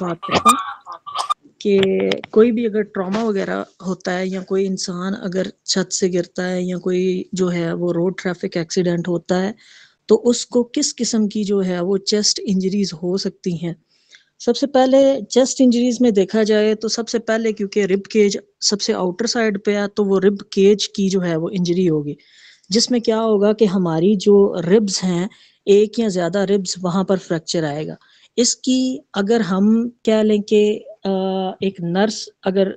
बात करता हूँ कि कोई भी अगर ट्रॉमा वगैरह होता है या कोई इंसान अगर छत से गिरता है या कोई जो है वो रोड ट्रैफिक एक्सीडेंट होता है तो उसको किस किस्म की जो है वो चेस्ट इंजरीज हो सकती हैं सबसे पहले चेस्ट इंजरीज में देखा जाए तो सबसे पहले क्योंकि रिब केज सबसे आउटर साइड पे है तो वो रिब केज की जो है वो इंजरी होगी जिसमें क्या होगा कि हमारी जो रिब्स हैं एक या ज़्यादा रिब्स वहां पर फ्रैक्चर आएगा इसकी अगर हम कह लें कि एक नर्स अगर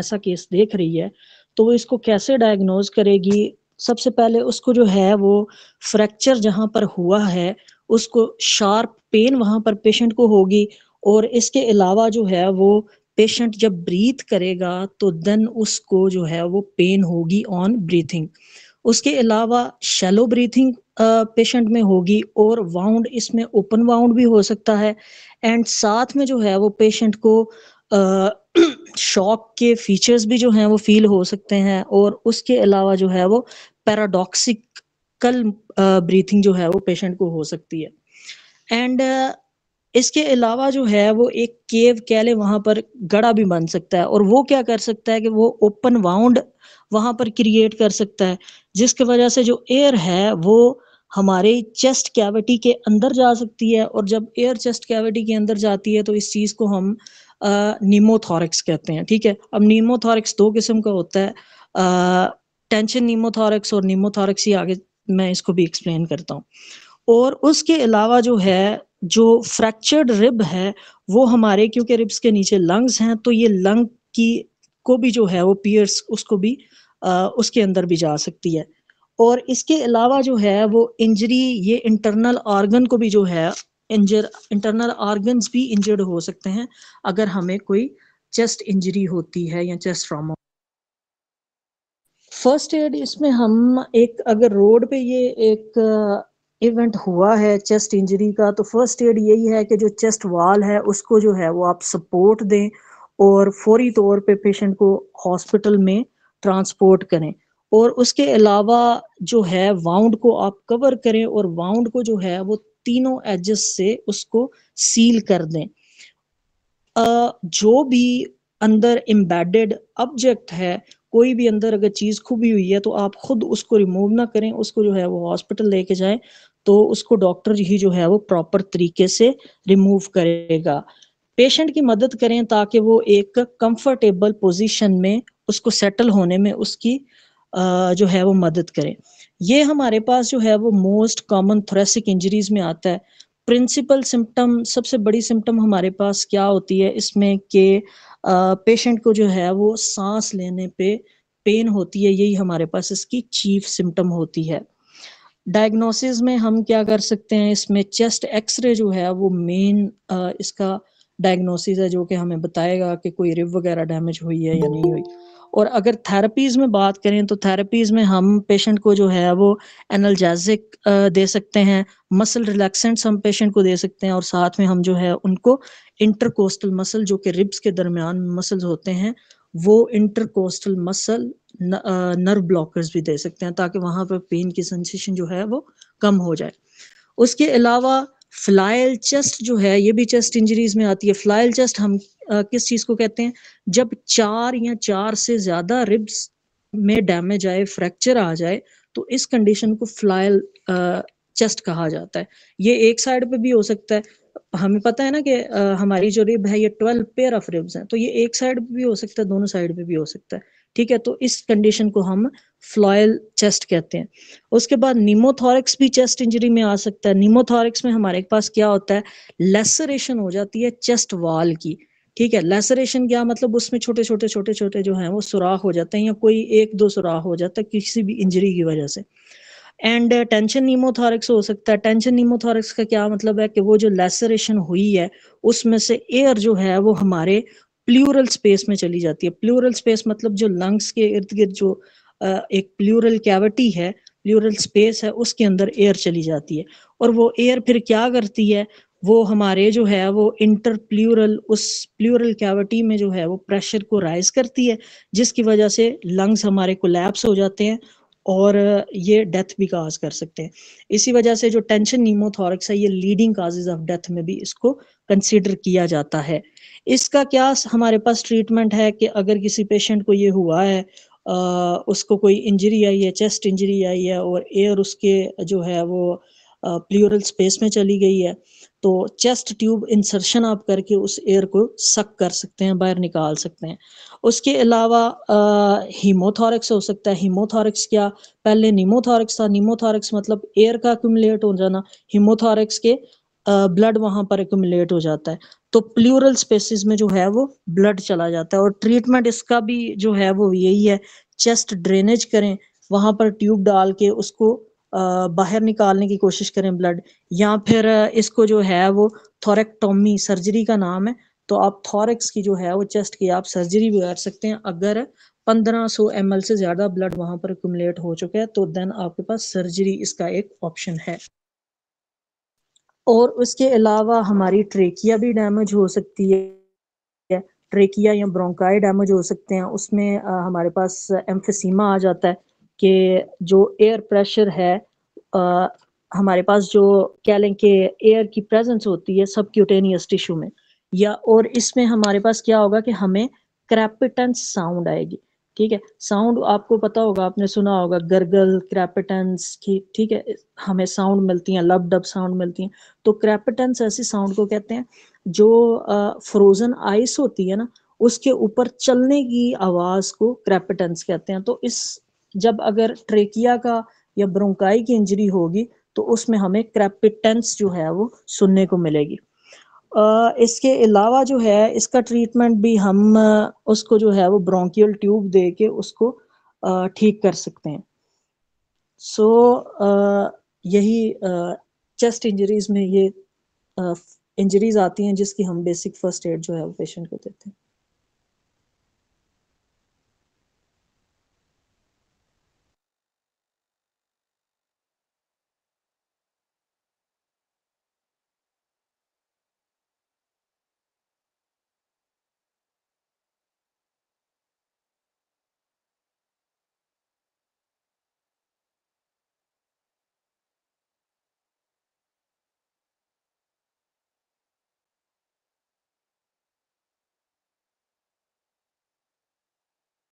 ऐसा केस देख रही है तो वो इसको कैसे डायग्नोज करेगी सबसे पहले उसको जो है वो फ्रैक्चर जहाँ पर हुआ है उसको शार्प पेन वहाँ पर पेशेंट को होगी और इसके अलावा जो है वो पेशेंट जब ब्रीथ करेगा तो देन उसको जो है वो पेन होगी ऑन ब्रीथिंग उसके अलावा शेलो ब्रीथिंग पेशेंट में होगी और वाउंड इसमें ओपन वाउंड भी हो सकता है एंड साथ में जो है वो पेशेंट को शॉक के फीचर्स भी जो हैं वो फील हो सकते हैं और उसके अलावा जो है वो पैराडॉक्सिकल ब्रीथिंग जो है वो पेशेंट को हो सकती है एंड इसके अलावा जो है वो एक केव कहले वहां पर गड़ा भी बन सकता है और वो क्या कर सकता है कि वो ओपन वाउंड वहां पर क्रिएट कर सकता है जिसकी वजह से जो एयर है वो हमारे चेस्ट कैविटी के अंदर जा सकती है और जब एयर चेस्ट कैविटी के अंदर जाती है तो इस चीज़ को हम नीमोथॉरिक्स कहते हैं ठीक है अब नीमोथॉरिक्स दो किस्म का होता है अः टेंशन नीमोथॉरिक्स और नीमोथॉरिक्स ही आगे मैं इसको भी एक्सप्लेन करता हूँ और उसके अलावा जो है जो फ्रैक्चर्ड रिब है वो हमारे क्योंकि रिब्स के नीचे लंग्स हैं तो ये लंग की को भी जो है वो पियर्स उसको भी आ, उसके अंदर भी जा सकती है और इसके अलावा जो है वो इंजरी ये इंटरनल ऑर्गन को भी जो है इंजर इंटरनल ऑर्गन्स भी इंजर्ड हो सकते हैं अगर हमें कोई चेस्ट इंजरी होती है या चेस्ट ट्रामा फर्स्ट एड इसमें हम एक अगर रोड पे ये एक इवेंट हुआ है चेस्ट इंजरी का तो फर्स्ट एड यही है कि जो चेस्ट वाल है उसको जो है वो आप सपोर्ट दें और फौरी तौर पे पेशेंट को हॉस्पिटल में ट्रांसपोर्ट करें और उसके अलावा जो है वाउंड को आप कवर करें और वाउंड को जो है वो तीनों एजेस से उसको सील कर दें आ, जो भी अंदर एम्बेडेड ऑब्जेक्ट है कोई भी अंदर अगर चीज़ खुबी हुई है तो आप खुद उसको रिमूव ना करें उसको जो है वो हॉस्पिटल लेके जाएं तो उसको डॉक्टर ही जो है वो प्रॉपर तरीके से रिमूव करेगा पेशेंट की मदद करें ताकि वो एक कंफर्टेबल पोजीशन में उसको सेटल होने में उसकी जो है वो मदद करें ये हमारे पास जो है वो मोस्ट कॉमन थोरेसिक इंजरीज में आता है प्रिंसिपल सिम्टम सबसे बड़ी सिम्टम हमारे पास क्या होती है इसमें कि पेशेंट को जो है वो सांस लेने पे पेन होती है यही हमारे पास इसकी चीफ सिम्टम होती है डायग्नोसिस में हम क्या कर सकते हैं इसमें चेस्ट एक्सरे जो है वो मेन इसका डायग्नोसिस है जो कि हमें बताएगा कि कोई रिब वगैरह डैमेज हुई है या नहीं हुई और अगर थेरेपीज में बात करें तो थेरेपीज में हम पेशेंट को जो है वो एनल्जैजिक दे सकते हैं मसल रिलैक्सेंट्स हम पेशेंट को दे सकते हैं और साथ में हम जो है उनको इंटरकोस्टल मसल जो कि रिब्स के दरमियान मसल्स होते हैं वो इंटरकोस्टल मसल नर्व ब्लॉकर्स भी दे सकते हैं ताकि वहां पर पेन की सेंसेशन जो है वो कम हो जाए उसके अलावा फ्लाइल चेस्ट जो है ये भी चेस्ट इंजरीज में आती है फ्लाइल चेस्ट हम किस चीज को कहते हैं जब चार या चार से ज्यादा रिब्स में डैमेज आए फ्रैक्चर आ जाए तो इस कंडीशन को फ्लायल चेस्ट कहा जाता है ये एक साइड पे भी हो सकता है हमें पता है ना कि हमारी जो रिब है ये ट्वेल्व पेयर ऑफ रिब्स हैं तो ये एक साइड पे भी हो सकता है दोनों साइड पे भी हो सकता है ठीक है तो इस कंडीशन को हम फ्लॉयल चेस्ट कहते हैं उसके बाद निमोथोरिक्स भी चेस्ट इंजरी में आ सकता है निमोथोरिक्स में हमारे पास क्या होता है लेसरेशन हो जाती है चेस्ट वॉल की ठीक है लेसरेशन क्या मतलब उसमें छोटे छोटे छोटे छोटे जो हैं वो सुराख हो जाते हैं या कोई एक दो सुराख हो जाता है किसी भी इंजरी की वजह से एंड टेंशन नीमोथॉरिक्स हो सकता है टेंशन नीमोथॉरिक्स का क्या मतलब है कि वो जो लेसरेशन हुई है उसमें से एयर जो है वो हमारे प्लूरल स्पेस में चली जाती है प्लूरल स्पेस मतलब जो लंग्स के इर्द गिर्द जो uh, एक प्लूरल कैविटी है प्लूरल स्पेस है उसके अंदर एयर चली जाती है और वो एयर फिर क्या करती है वो हमारे जो है वो इंटर प्लूरल उस प्लूरल कैविटी में जो है वो प्रेशर को राइज करती है जिसकी वजह से लंग्स हमारे कोलैप्स हो जाते हैं और ये डेथ भी काज कर सकते हैं इसी वजह से जो टेंशन नीमोथोरक्स है ये लीडिंग काजेज ऑफ डेथ में भी इसको कंसिडर किया जाता है इसका क्या हमारे पास ट्रीटमेंट है कि अगर किसी पेशेंट को ये हुआ है आ, उसको कोई इंजरी आई है चेस्ट इंजरी आई है और एयर उसके जो है वो प्लियोरल स्पेस में चली गई है तो चेस्ट ट्यूब इंसर्शन आप करके उस एयर को सक कर सकते हैं बाहर निकाल सकते हैं उसके अलावा हीमोथॉरिक्स हो सकता है हीमोथॉरिक्स क्या पहले निमोथॉरिक्स था निमोथॉरिक्स मतलब एयर का एक्यूमुलेट हो जाना हीमोथॉरिक्स के ब्लड वहां पर एक्यूमुलेट हो जाता है तो प्लूरल स्पेसिस में जो है वो ब्लड चला जाता है और ट्रीटमेंट इसका भी जो है वो यही है चेस्ट ड्रेनेज करें वहां पर ट्यूब डाल के उसको बाहर निकालने की कोशिश करें ब्लड या फिर इसको जो है वो थोरेक्टोमी सर्जरी का नाम है तो आप थॉरेक्स की जो है वो चेस्ट की आप सर्जरी भी कर सकते हैं अगर 1500 सौ से ज़्यादा ब्लड वहां पर एकट हो चुका है तो देन आपके पास सर्जरी इसका एक ऑप्शन है और उसके अलावा हमारी ट्रेकिया भी डैमेज हो सकती है ट्रेकिया या ब्रोंकाई डैमेज हो सकते हैं उसमें आ, हमारे पास एम्फेसीमा आ जाता है कि जो एयर प्रेशर है आ, हमारे पास जो कह लें कि एयर की प्रेजेंस होती है सब क्यूटेनियस टिश्यू में या और इसमें हमारे पास क्या होगा कि हमें क्रैपिटेंस साउंड आएगी ठीक है साउंड आपको पता होगा आपने सुना होगा गर्गल क्रैपिटेंस की ठीक है हमें साउंड मिलती हैं लब डब साउंड मिलती हैं तो क्रैपिटेंस ऐसी साउंड को कहते हैं जो फ्रोजन आइस होती है ना उसके ऊपर चलने की आवाज़ को क्रैपिटेंस कहते हैं तो इस जब अगर ट्रेकिया का या ब्रोंकाई की इंजरी होगी तो उसमें हमें क्रेपिटेंस जो है वो सुनने को मिलेगी Uh, इसके अलावा जो है इसका ट्रीटमेंट भी हम उसको जो है वो ब्रोंकियल ट्यूब दे के उसको ठीक कर सकते हैं सो so, यही चेस्ट इंजरीज में ये इंजरीज आती हैं जिसकी हम बेसिक फर्स्ट एड जो है वो पेशेंट को देते हैं